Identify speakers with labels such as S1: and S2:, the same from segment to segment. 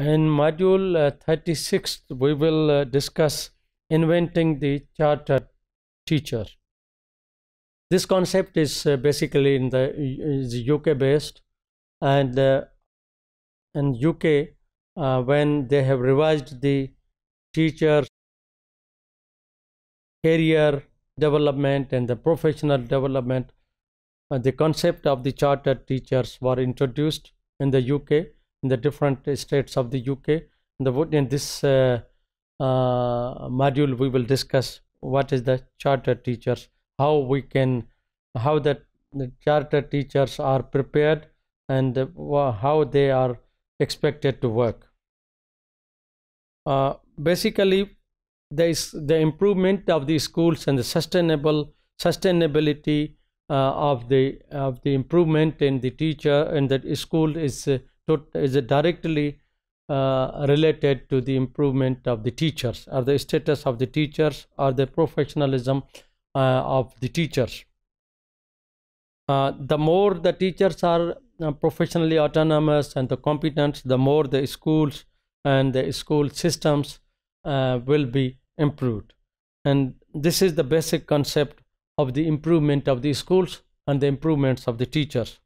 S1: In module uh, 36, we will uh, discuss inventing the chartered teacher. This concept is uh, basically in the is UK based, and in UK, uh, when they have revised the teacher career development and the professional development, uh, the concept of the chartered teachers were introduced in the UK in the different states of the UK. In, the, in this uh, uh, module, we will discuss what is the charter teachers, how we can, how that the charter teachers are prepared and how they are expected to work. Uh, basically, there is the improvement of the schools and the sustainable sustainability uh, of the of the improvement in the teacher and the school is uh, to, is directly uh, related to the improvement of the teachers or the status of the teachers or the professionalism uh, of the teachers. Uh, the more the teachers are uh, professionally autonomous and the competent, the more the schools and the school systems uh, will be improved. And this is the basic concept of the improvement of the schools and the improvements of the teachers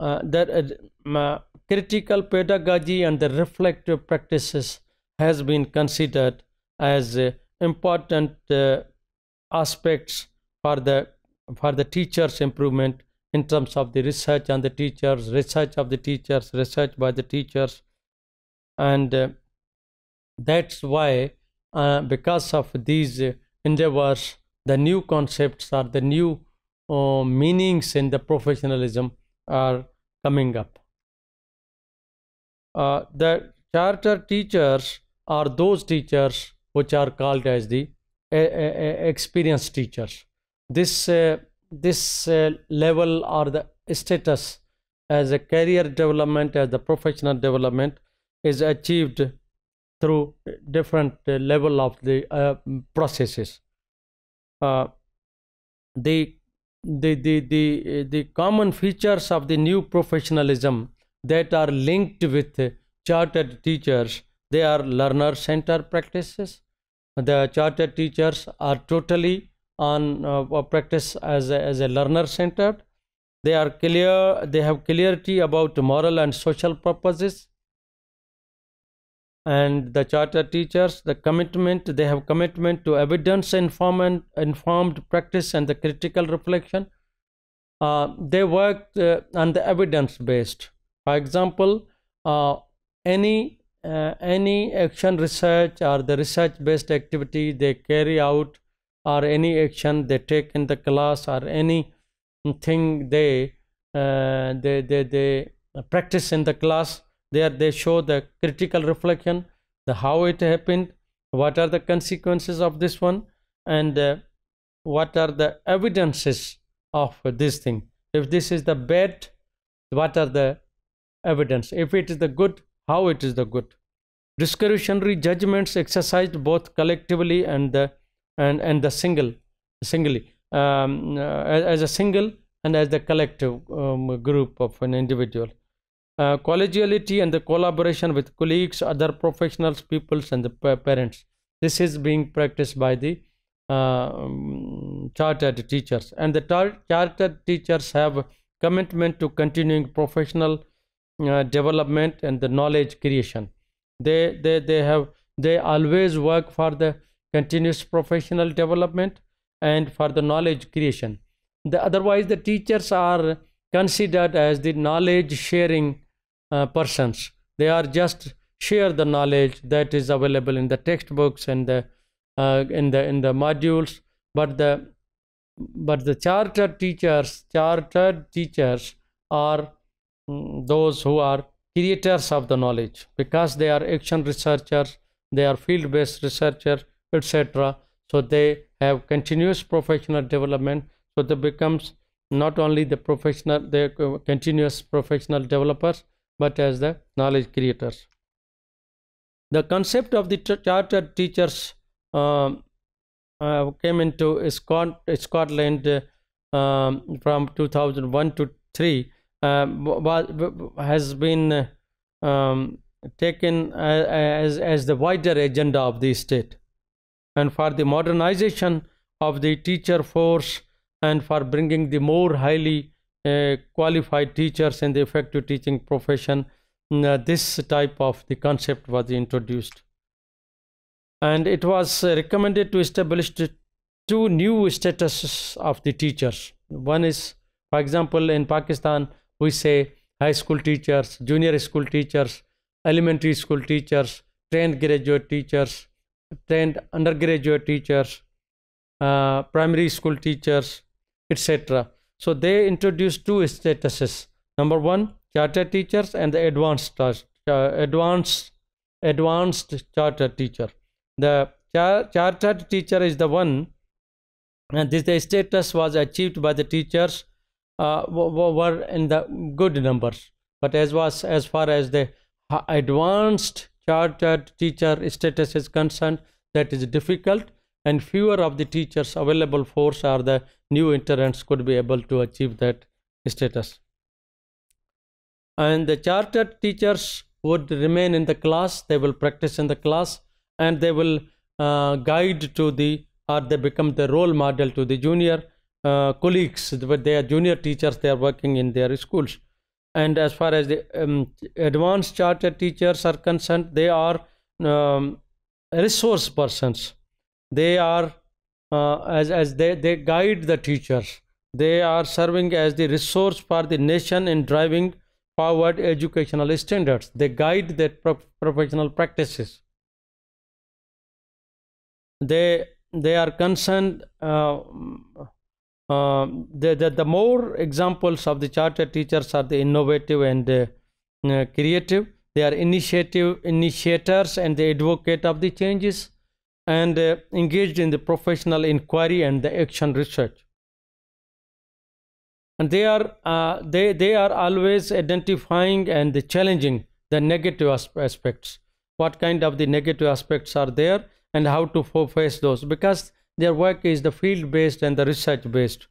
S1: uh, that uh, critical pedagogy and the reflective practices has been considered as uh, important uh, aspects for the for the teachers improvement in terms of the research and the teachers research of the teachers research by the teachers and uh, that's why uh, because of these endeavors the new concepts are the new meanings in the professionalism are coming up. Uh, the charter teachers are those teachers which are called as the uh, uh, uh experienced teachers. This, uh, this uh, level or the status as a career development, as the professional development is achieved through different level of the processes. the the, the, the, eh, the common features of the new professionalism that are linked with chartered teachers. They are learner centered practices. The chartered teachers are totally on uh, practice as a, as a learner centered. They are clear, they have clarity about moral and social purposes and the charter teachers the commitment they have commitment to evidence informed informed practice and the critical reflection uh, they work uh, on the evidence based for example uh, any uh, any action research or the research based activity they carry out or any action they take in the class or any thing they uh, they they, they practice in the class there they show the critical reflection the how it happened what are the consequences of this one and uh, what are the evidences of this thing if this is the bad what are the evidence if it is the good how it is the good discretionary judgments exercised both collectively and the and and the single singly um, uh, as a single and as the collective um, group of an individual uh, collegiality and the collaboration with colleagues, other professionals, peoples, and the parents. This is being practiced by the uh, um, chartered teachers, and the chartered teachers have commitment to continuing professional uh, development and the knowledge creation. They they they have they always work for the continuous professional development and for the knowledge creation. The, otherwise, the teachers are considered as the knowledge sharing uh, persons. They are just share the knowledge that is available in the textbooks and the uh, in the in the modules. But the but the chartered teachers, chartered teachers are mm, those who are creators of the knowledge because they are action researchers, they are field-based researchers, etc. So they have continuous professional development. So they becomes not only the professional, they uh, continuous professional developers, but as the knowledge creators. The concept of the chartered teachers uh, uh, came into Scotland um, from 2001 to 3 um, has been um, taken as, as the wider agenda of the state and for the modernization of the teacher force and for bringing the more highly qualified teachers in the effective teaching profession mm, uh, this type of the concept was introduced and it was uh, recommended to establish two new statuses of the teachers one is for example in pakistan we say high school teachers junior school teachers elementary school teachers trained graduate teachers trained undergraduate teachers uh, primary school teachers etc so they introduced two statuses. Number one, charter teachers and the advanced uh, advanced advanced charter teacher. The char chartered teacher is the one, and this the status was achieved by the teachers uh, were in the good numbers. But as was as far as the advanced chartered teacher status is concerned, that is difficult and fewer of the teachers available force are the new entrants could be able to achieve that status. And the chartered teachers would remain in the class, they will practice in the class and they will uh, guide to the or they become the role model to the junior uh, colleagues, they are junior teachers, they are working in their schools. And as far as the um, advanced chartered teachers are concerned, they are um, resource persons they are uh, as, as they, they guide the teachers they are serving as the resource for the nation in driving forward educational standards they guide their pro professional practices they they are concerned uh, uh, the, the, the more examples of the charter teachers are the innovative and uh, uh creative they are initiative initiators and the advocate of the changes and uh, engaged in the professional inquiry and the action research and they are uh, they they are always identifying and challenging the negative aspects what kind of the negative aspects are there and how to face those because their work is the field based and the research based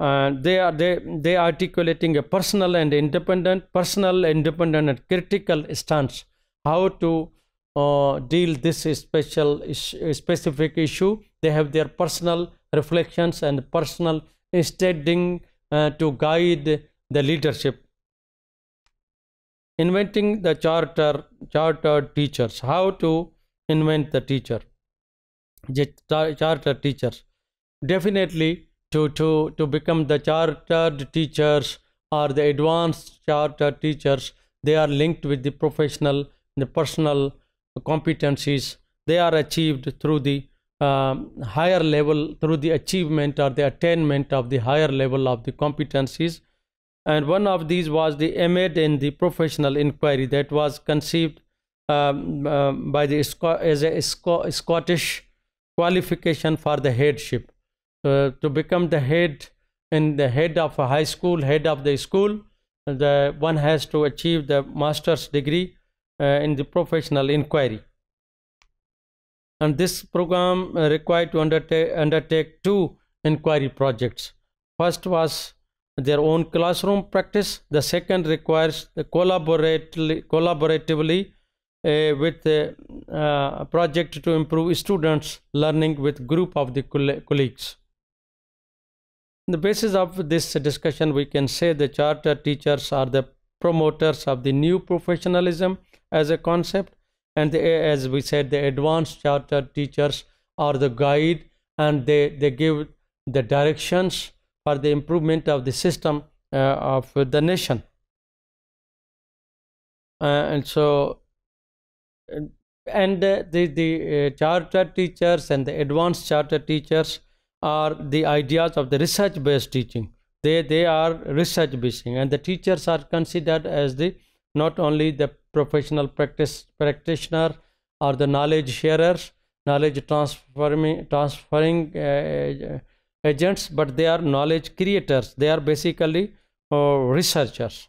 S1: uh, they are they they are articulating a personal and independent personal independent and critical stance how to uh, deal this special specific issue they have their personal reflections and personal standing uh, to guide the leadership inventing the charter charter teachers how to invent the teacher the charter teachers definitely to to to become the chartered teachers or the advanced charter teachers they are linked with the professional the personal competencies they are achieved through the um, higher level through the achievement or the attainment of the higher level of the competencies and one of these was the MAD in the professional inquiry that was conceived um, uh, by the as a Scottish qualification for the headship uh, to become the head in the head of a high school head of the school the one has to achieve the master's degree uh, in the professional inquiry and this program uh, required to undertake, undertake two inquiry projects first was their own classroom practice the second requires collaboratively, collaboratively uh, with a uh, project to improve students learning with group of the colleagues on the basis of this discussion we can say the charter teachers are the promoters of the new professionalism as a concept and as we said the advanced charter teachers are the guide and they they give the directions for the improvement of the system uh, of the nation uh, and so uh, and uh, the the uh, charter teachers and the advanced charter teachers are the ideas of the research based teaching they they are research based and the teachers are considered as the not only the professional practice, practitioner or the knowledge sharer, knowledge transferring, transferring uh, agents, but they are knowledge creators. They are basically uh, researchers.